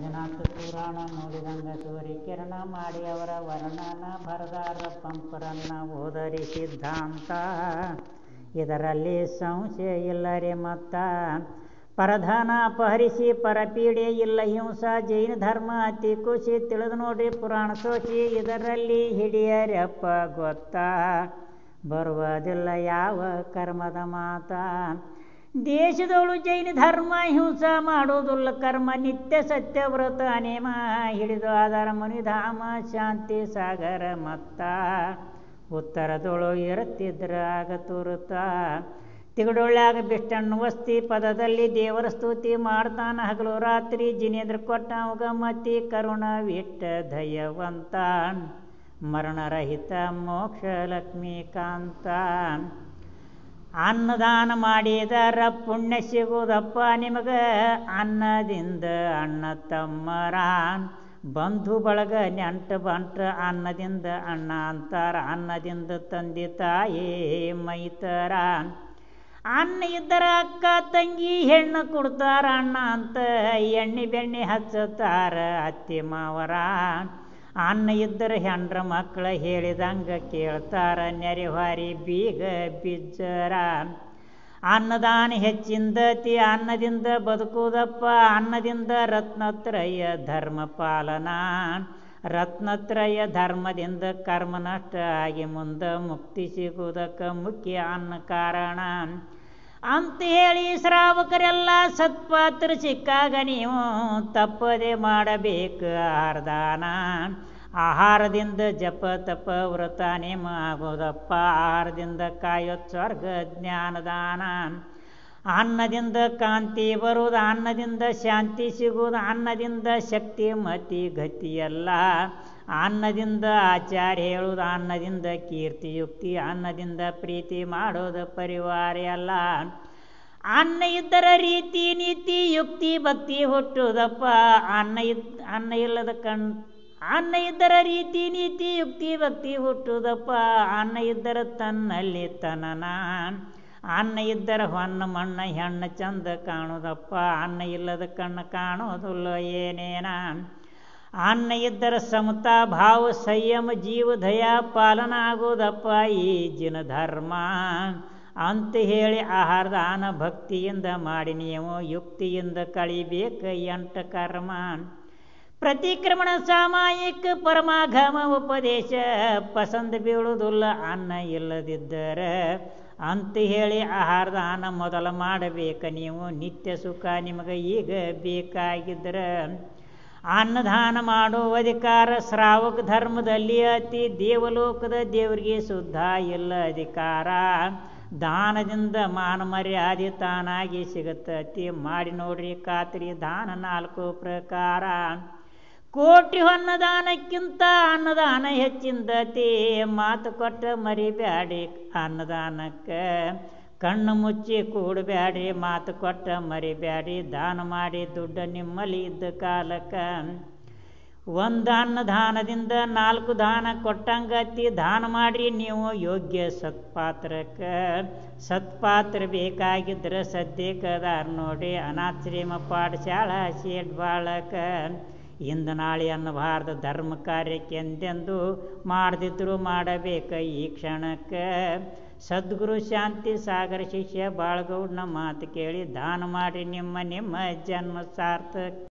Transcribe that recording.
ಭಜನಾಂತ ಪುರಾಣ ನೋಡಿದಂಗ ಕಿರಣ ಮಾಡಿ ಅವರ ವರ್ಣನ ಬರದಾರ ಪಂಪರನ್ನ ಓದರಿ ಸಿದ್ಧಾಂತ ಇದರಲ್ಲಿ ಸಂಶಯ ರೀ ಮತ್ತ ಪರಧಾನ ಅಪಹರಿಸಿ ಪರಪೀಡೆ ಇಲ್ಲ ಹಿಂಸ ಜೈನ ಧರ್ಮ ಅತಿ ಖುಷಿ ತಿಳಿದು ನೋಡಿ ಪುರಾಣ ಸೋಚಿ ಇದರಲ್ಲಿ ಹಿಡಿಯರಪ್ಪ ಗೊತ್ತ ಬರುವುದಿಲ್ಲ ಯಾವ ಕರ್ಮದ ಮಾತಾ ದೇಶದವಳು ಜೈನ ಧರ್ಮ ಹಿಂಸಾ ಮಾಡೋದುಲ್ಲ ಕರ್ಮ ನಿತ್ಯ ವ್ರತ ಅನೇಮ ಹಿಡಿದು ಆಧಾರ ಧಾಮ ಶಾಂತಿ ಸಾಗರ ಮತ್ತ ಉತ್ತರದೊಳು ಇರುತ್ತಿದ್ರ ಆಗ ತೋರುತ್ತ ತಿಗಡೊಳ್ಳಾಗ ಬಿಷ್ಟಣ್ಣು ವಸ್ತಿ ಪದದಲ್ಲಿ ದೇವರ ಸ್ತುತಿ ಮಾಡ್ತಾನ ಹಗಲು ರಾತ್ರಿ ಜಿನೇಂದ್ರ ಕೊಟ್ಟ ಉಗಮತಿ ಕರುಣ ವಿಟ್ಟ ದಯವಂತ ಮರಣರಹಿತ ಮೋಕ್ಷ ಲಕ್ಷ್ಮೀಕಾಂತ ಅನ್ನದಾನ ಮಾಡಿದರ ಪುಣ್ಯ ಸಿಗುವುದಪ್ಪ ನಿಮಗ ಅನ್ನದಿಂದ ಅಣ್ಣ ತಮ್ಮರ ಬಂಧು ಬಳಗ ನೆಂಟ ಬಂಟ ಅನ್ನದಿಂದ ಅಣ್ಣ ಅಂತಾರ ಅನ್ನದಿಂದ ತಂದೆ ತಾಯಿ ಮೈತರ ಅನ್ನ ಇದ್ದರ ಅಕ್ಕ ತಂಗಿ ಹೆಣ್ಣು ಕೊಡ್ತಾರ ಅಣ್ಣ ಅಂತ ಎಣ್ಣೆ ಬೆಣ್ಣೆ ಹಚ್ಚುತ್ತಾರ ಅತ್ತೆ ಮಾವರ ಅನ್ನ ಇದ್ದರೆ ಹೆಂಡ್ರ ಮಕ್ಕಳ ಹೇಳಿದಂಗೆ ಕೇಳ್ತಾರ ನೆರೆಹಾರಿ ಬೀಗ ಬಿಜ್ಜರ ಅನ್ನದಾನ ಹೆಚ್ಚಿಂದತಿ ಅನ್ನದಿಂದ ಬದುಕುವುದಪ್ಪ ಅನ್ನದಿಂದ ರತ್ನತ್ರಯ ಧರ್ಮ ಪಾಲನಾ ರತ್ನತ್ರಯ ಧರ್ಮದಿಂದ ಕರ್ಮನಷ್ಟ ಆಗಿ ಮುಂದೆ ಮುಕ್ತಿ ಸಿಗುವುದಕ್ಕೆ ಮುಖ್ಯ ಅನ್ನ ಕಾರಣ ಅಂತ ಹೇಳಿ ಶ್ರಾವಕರೆಲ್ಲ ಸತ್ಪಾತ್ರ ಸಿಕ್ಕಾಗ ನೀವು ತಪ್ಪದೆ ಮಾಡಬೇಕು ಆರ್ದಾನ ಆಹಾರದಿಂದ ಜಪ ತಪ ವ್ರತ ನೇಮ ಆಗೋದಪ್ಪ ಆಹಾರದಿಂದ ಕಾಯೋ ಸ್ವರ್ಗ ಜ್ಞಾನದಾನ ಅನ್ನದಿಂದ ಕಾಂತಿ ಬರುವುದು ಅನ್ನದಿಂದ ಶಾಂತಿ ಸಿಗುವುದು ಅನ್ನದಿಂದ ಶಕ್ತಿ ಮತಿ ಗತಿಯಲ್ಲ ಅನ್ನದಿಂದ ಆಚಾರ್ಯ ಹೇಳುವುದು ಅನ್ನದಿಂದ ಕೀರ್ತಿಯುಕ್ತಿ ಅನ್ನದಿಂದ ಪ್ರೀತಿ ಮಾಡೋದು ಪರಿವಾರ ಎಲ್ಲ ಅನ್ನ ಇದ್ದರ ರೀತಿ ನೀತಿ ಯುಕ್ತಿ ಭಕ್ತಿ ಹುಟ್ಟುವುದಪ್ಪ ಅನ್ನ ಇದ್ ಅನ್ನ ಇಲ್ಲದ ಕಣ್ ಅನ್ನ ಇದ್ದರ ರೀತಿ ನೀತಿ ಯುಕ್ತಿ ಭಕ್ತಿ ಹುಟ್ಟುವುದಪ್ಪ ಅನ್ನ ಇದ್ದರ ತನ್ನಲ್ಲಿ ತನನ ಅನ್ನ ಇದ್ದರ ಹೊನ್ನ ಮಣ್ಣ ಹೆಣ್ಣ ಚಂದ ಕಾಣುವುದಪ್ಪ ಅನ್ನ ಇಲ್ಲದ ಕಣ್ಣು ಕಾಣೋದಿಲ್ಲ ಏನೇನ ಇದ್ದರ ಸಮತಾ ಭಾವ ಸಂಯಮ ಜೀವ ದಯ ಪಾಲನ ಆಗೋದಪ್ಪ ಜಿನ ಧರ್ಮ ಅಂತ ಹೇಳಿ ಆಹಾರ ದಾನ ಭಕ್ತಿಯಿಂದ ಮಾಡಿ ನೀವು ಯುಕ್ತಿಯಿಂದ ಕಳಿಬೇಕ ಎಂಟ ಕರ್ಮ ಪ್ರತಿಕ್ರಮಣ ಸಾಮಾಯಿಕ ಪರಮಾಘಮ ಉಪದೇಶ ಪಸಂದ್ ಬೀಳುವುದಿಲ್ಲ ಅನ್ನ ಇಲ್ಲದಿದ್ದರೆ ಅಂತ ಹೇಳಿ ಆಹಾರ ದಾನ ಮೊದಲು ಮಾಡಬೇಕು ನೀವು ನಿತ್ಯ ಸುಖ ನಿಮಗೆ ಈಗ ಬೇಕಾಗಿದ್ದರೆ ಅನ್ನದಾನ ಮಾಡೋ ಅಧಿಕಾರ ಶ್ರಾವಕ ಧರ್ಮದಲ್ಲಿ ಅತಿ ದೇವಲೋಕದ ದೇವರಿಗೆ ಶುದ್ಧ ಇಲ್ಲ ಅಧಿಕಾರ ದಾನದಿಂದ ಮಾನ ಮರ್ಯಾದೆ ತಾನಾಗಿ ಸಿಗುತ್ತತಿ ಮಾಡಿ ನೋಡ್ರಿ ಖಾತ್ರಿ ದಾನ ನಾಲ್ಕು ಪ್ರಕಾರ ಕೋಟಿ ಅನ್ನದಾನಕ್ಕಿಂತ ಅನ್ನದಾನ ಹೆಚ್ಚಿಂದತಿ ಮಾತು ಕೊಟ್ಟ ಮರಿಬ್ಯಾಡಿ ಅನ್ನದಾನಕ್ಕೆ ಕಣ್ಣು ಮುಚ್ಚಿ ಕೂಡಬ್ಯಾಡ್ರಿ ಮಾತು ಕೊಟ್ಟ ಮರಿಬ್ಯಾಡ್ರಿ ದಾನ ಮಾಡಿ ದುಡ್ಡು ನಿಮ್ಮಲ್ಲಿ ಇದ್ದ ಕಾಲಕ್ಕೆ ಒಂದು ಅನ್ನ ದಾನದಿಂದ ನಾಲ್ಕು ದಾನ ಕೊಟ್ಟಂಗತಿ ದಾನ ಮಾಡ್ರಿ ನೀವು ಯೋಗ್ಯ ಸತ್ಪಾತ್ರಕ್ಕೆ ಸತ್ಪಾತ್ರ ಬೇಕಾಗಿದ್ರೆ ಸದ್ಯಕ್ಕೆ ಅದಾರ ನೋಡಿ ಅನಾಥ್ರೀಮ ಪಾಠಶಾಲ ಶೇಡ್ ಬಾಳಕ್ಕೆ ಇಂದು ನಾಳೆ ಅನ್ನಬಾರ್ದು ಧರ್ಮ ಕಾರ್ಯಕ್ಕೆ ಎಂದೆಂದು ಮಾಡದಿದ್ರು ಮಾಡಬೇಕ ಈ ಕ್ಷಣಕ್ಕೆ ಸದ್ಗುರು ಶಾಂತಿ ಸಾಗರ ಶಿಷ್ಯ ಬಾಳ್ಗೌಡ್ನ ಮಾತು ಕೇಳಿ ದಾನ ಮಾಡಿ ನಿಮ್ಮ ನಿಮ್ಮ ಜನ್ಮ ಸಾರ್ಥಕ